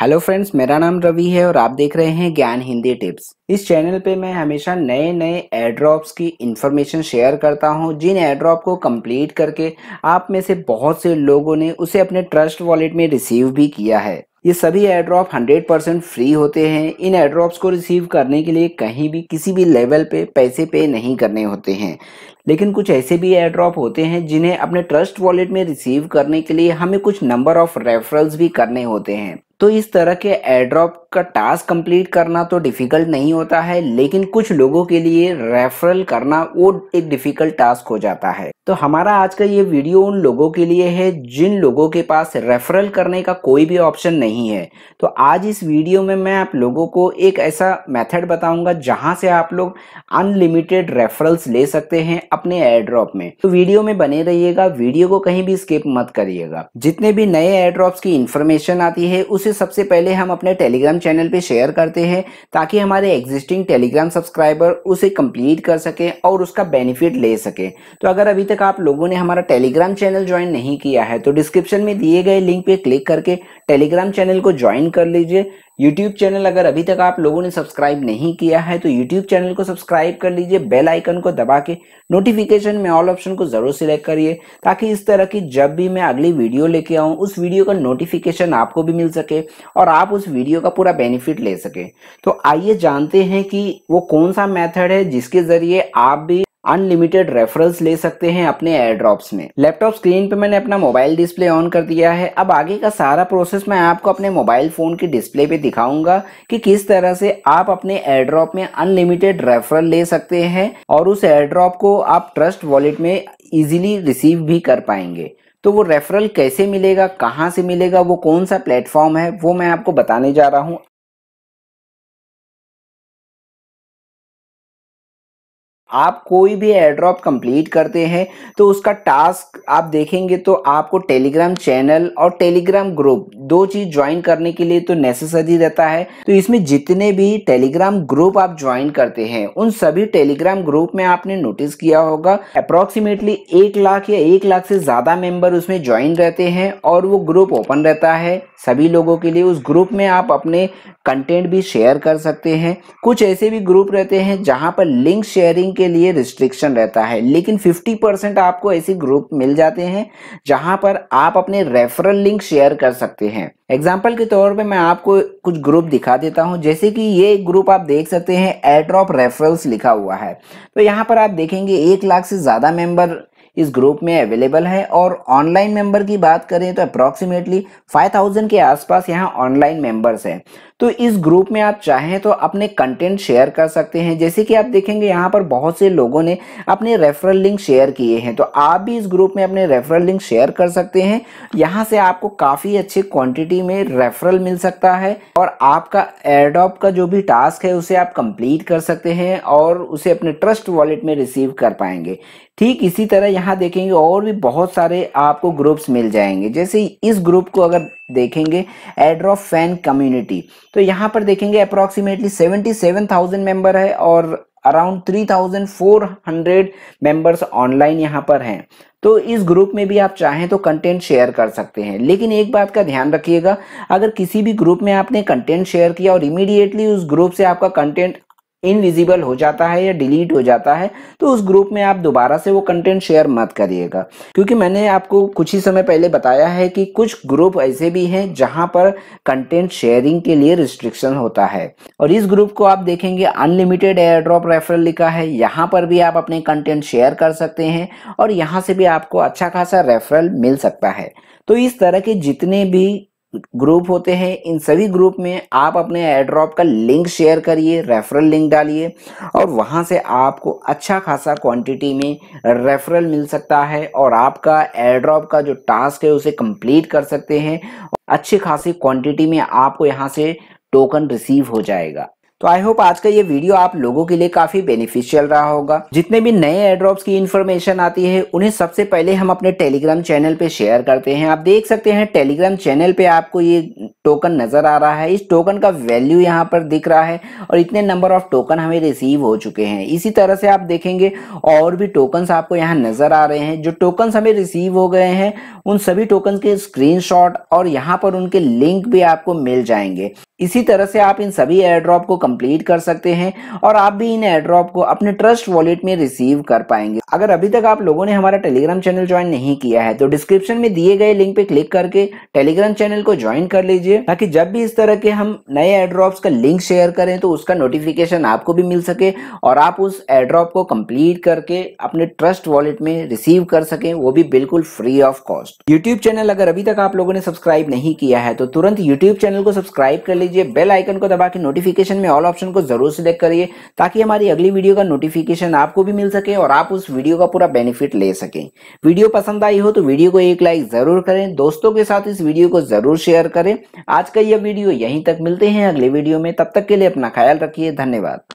hello friends मेरा नाम रवि है और आप देख रहे हैं ज्ञान हिंदी टिप्स इस चैनल पे मैं हमेशा नए नए एड्रॉप्स की इन्फॉर्मेशन शेयर करता हूँ जिन एड्रॉप को कंप्लीट करके आप में से बहुत से लोगों ने उसे अपने ट्रस्ट वॉलेट में रिसीव भी किया है ये सभी एड्रॉप 100% फ्री होते हैं इन एड्रॉप्स को रिसीव करने के लिए कहीं भी किसी भी लेवल पे पैसे पे नहीं करने होते हैं लेकिन कुछ ऐसे भी एड्रॉप होते हैं जिन्हें अपने ट्रस्ट वॉलेट में रिसीव करने के लिए हमें कुछ नंबर ऑफ रेफरल्स भी करने होते हैं तो इस तरह के एड्रॉप का टास्क कंप्लीट करना तो डिफ़िकल्ट नहीं होता है लेकिन कुछ लोगों के लिए रेफरल करना वो एक डिफ़िकल्ट टास्क हो जाता है तो हमारा आज का ये वीडियो उन लोगों के लिए है जिन लोगों के पास रेफरल करने का कोई भी ऑप्शन नहीं है तो आज इस वीडियो में मैं आप लोगों को एक ऐसा मेथड बताऊंगा जहां से आप लोग अनलिमिटेड रेफरल्स ले सकते हैं अपने एड्रॉप में तो वीडियो में बने रहिएगा वीडियो को कहीं भी स्किप मत करिएगा जितने भी नए एयरड्रॉप्स की इंफॉर्मेशन आती है उसे उसे सबसे पहले हम अपने टेलीग्राम चैनल पे शेयर करते हैं ताकि हमारे एग्जिस्टिंग टेलीग्राम सब्सक्राइबर उसे कंप्लीट कर सकें और उसका बेनिफिट ले सकें तो अगर अभी तक आप लोगों ने हमारा टेलीग्राम चैनल ज्वाइन नहीं किया है तो डिस्क्रिप्शन में दिए गए लिंक पे क्लिक करके टेलीग्राम चैनल को ज्वाइन कर लीजिए यूट्यूब चैनल अगर अभी तक आप लोगों ने सब्सक्राइब नहीं किया है तो यूट्यूब चैनल को सब्सक्राइब कर लीजिए बेल आइकन को दबा के नोटिफिकेशन में ऑल ऑप्शन को ज़रूर सिलेक्ट करिए ताकि इस तरह की जब भी मैं अगली वीडियो लेके आऊँ उस वीडियो का नोटिफिकेशन आपको भी मिल सके और आप उस वीडियो का पूरा बेनिफिट ले सके तो आइए जानते हैं कि वो कौन सा मैथड है जिसके ज़रिए आप भी अनलिमिटेड रेफरेंस ले सकते हैं अपने एयरड्रॉप्स में लैपटॉप स्क्रीन पे मैंने अपना मोबाइल डिस्प्ले ऑन कर दिया है अब आगे का सारा प्रोसेस मैं आपको अपने मोबाइल फ़ोन के डिस्प्ले पे दिखाऊंगा कि किस तरह से आप अपने एयरड्रॉप में अनलिमिटेड रेफरल ले सकते हैं और उस एयरड्रॉप को आप ट्रस्ट वॉलेट में इजिली रिसीव भी कर पाएंगे तो वो रेफरल कैसे मिलेगा कहाँ से मिलेगा वो कौन सा प्लेटफॉर्म है वो मैं आपको बताने जा रहा हूँ आप कोई भी एयरड्रॉप कंप्लीट करते हैं तो उसका टास्क आप देखेंगे तो आपको टेलीग्राम चैनल और टेलीग्राम ग्रुप दो चीज़ ज्वाइन करने के लिए तो नेसेसरी रहता है तो इसमें जितने भी टेलीग्राम ग्रुप आप ज्वाइन करते हैं उन सभी टेलीग्राम ग्रुप में आपने नोटिस किया होगा अप्रॉक्सीमेटली एक लाख या एक लाख से ज़्यादा मेंबर उसमें ज्वाइन रहते हैं और वो ग्रुप ओपन रहता है सभी लोगों के लिए उस ग्रुप में आप अपने कंटेंट भी शेयर कर सकते हैं कुछ ऐसे भी ग्रुप रहते हैं जहाँ पर लिंक शेयरिंग के लिए रिस्ट्रिक्शन रहता है लेकिन 50 परसेंट आपको ऐसे ग्रुप मिल जाते हैं जहां पर आप अपने रेफरल लिंक शेयर कर सकते हैं एग्जाम्पल के तौर पे मैं आपको कुछ ग्रुप दिखा देता हूं जैसे कि ये ग्रुप आप देख सकते हैं एड्रॉप रेफरल्स लिखा हुआ है तो यहाँ पर आप देखेंगे एक लाख से ज़्यादा मेंबर इस ग्रुप में अवेलेबल है और ऑनलाइन मेंबर की बात करें तो अप्रॉक्सीमेटली 5000 के आसपास यहाँ ऑनलाइन मेंबर्स हैं तो इस ग्रुप में आप चाहें तो अपने कंटेंट शेयर कर सकते हैं जैसे कि आप देखेंगे यहाँ पर बहुत से लोगों ने अपने रेफरल लिंक शेयर किए हैं तो आप भी इस ग्रुप में अपने रेफरल लिंक शेयर कर सकते हैं यहाँ से आपको काफ़ी अच्छी क्वांटिटी में रेफरल मिल सकता है और आपका एयरडॉप का जो भी टास्क है उसे आप कंप्लीट कर सकते हैं और उसे अपने ट्रस्ट वॉलेट में रिसीव कर पाएंगे ठीक इसी तरह यहाँ देखेंगे और भी बहुत सारे आपको ग्रुप्स मिल जाएंगे जैसे इस ग्रुप को अगर देखेंगे एड्रॉफ फैन कम्युनिटी तो यहाँ पर देखेंगे approximately seventy seven thousand member है और around three thousand four hundred members online यहाँ पर हैं तो इस ग्रुप में भी आप चाहें तो कंटेंट शेयर कर सकते हैं लेकिन एक बात का ध्यान रखिएगा अगर किसी भी ग्रुप में आपने कंटेंट शेयर किया और इमीडिएटली उस ग्रुप से आपका कंटेंट इनविजिबल हो जाता है या डिलीट हो जाता है तो उस ग्रुप में आप दोबारा से वो कंटेंट शेयर मत करिएगा क्योंकि मैंने आपको कुछ ही समय पहले बताया है कि कुछ ग्रुप ऐसे भी हैं जहां पर कंटेंट शेयरिंग के लिए रिस्ट्रिक्शन होता है और इस ग्रुप को आप देखेंगे अनलिमिटेड एयर ड्रॉप रेफरल लिखा है यहाँ पर भी आप अपने कंटेंट शेयर कर सकते हैं और यहाँ से भी आपको अच्छा खासा रेफरल मिल सकता है तो इस तरह के जितने भी ग्रुप होते हैं इन सभी ग्रुप में आप अपने एयरड्रॉप का लिंक शेयर करिए रेफरल लिंक डालिए और वहां से आपको अच्छा खासा क्वांटिटी में रेफरल मिल सकता है और आपका एयरड्रॉप का जो टास्क है उसे कंप्लीट कर सकते हैं अच्छी खासी क्वांटिटी में आपको यहाँ से टोकन रिसीव हो जाएगा तो आई होप आज का ये वीडियो आप लोगों के लिए काफी बेनिफिशियल रहा होगा जितने भी नए एड्रॉप की इन्फॉर्मेशन आती है उन्हें सबसे पहले हम अपने टेलीग्राम चैनल पे शेयर करते हैं आप देख सकते हैं टेलीग्राम चैनल पे आपको ये टोकन नजर आ रहा है इस टोकन का वैल्यू यहाँ पर दिख रहा है और इतने नंबर ऑफ टोकन हमें रिसीव हो चुके हैं इसी तरह से आप देखेंगे और भी टोकन्स आपको यहाँ नजर आ रहे हैं जो टोकन्स हमें रिसीव हो गए हैं उन सभी टोकन के स्क्रीन और यहाँ पर उनके लिंक भी आपको मिल जाएंगे इसी तरह से आप इन सभी एयरड्रॉप को कंप्लीट कर सकते हैं और आप भी इन एयरड्रॉप को अपने ट्रस्ट वॉलेट में रिसीव कर पाएंगे अगर अभी तक आप लोगों ने हमारा टेलीग्राम चैनल ज्वाइन नहीं किया है तो डिस्क्रिप्शन में दिए गए लिंक पे क्लिक करके टेलीग्राम चैनल को ज्वाइन कर लीजिए ताकि जब भी इस तरह के हम नए एयरड्रॉप का लिंक शेयर करें तो उसका नोटिफिकेशन आपको भी मिल सके और आप उस एयरड्रॉप को कम्प्लीट करके अपने ट्रस्ट वॉलेट में रिसीव कर सकें वो भी बिल्कुल free of cost YouTube channel अगर अभी तक आप लोगों ने सब्सक्राइब नहीं किया है तो तुरंत यूट्यूब चैनल को सब्सक्राइब कर लीजिए लीजिए बेल आइकन को दबा के नोटिफिकेशन में ऑल ऑप्शन को जरूर सिलेक्ट करिए ताकि हमारी अगली वीडियो का नोटिफिकेशन आपको भी मिल सके और आप उस वीडियो का पूरा बेनिफिट ले सके वीडियो पसंद आई हो तो वीडियो को एक लाइक जरूर करें दोस्तों के साथ इस वीडियो को जरूर शेयर करें आज का यह वीडियो यहीं तक मिलते हैं अगले वीडियो में तब तक के लिए अपना ख्याल रखिए धन्यवाद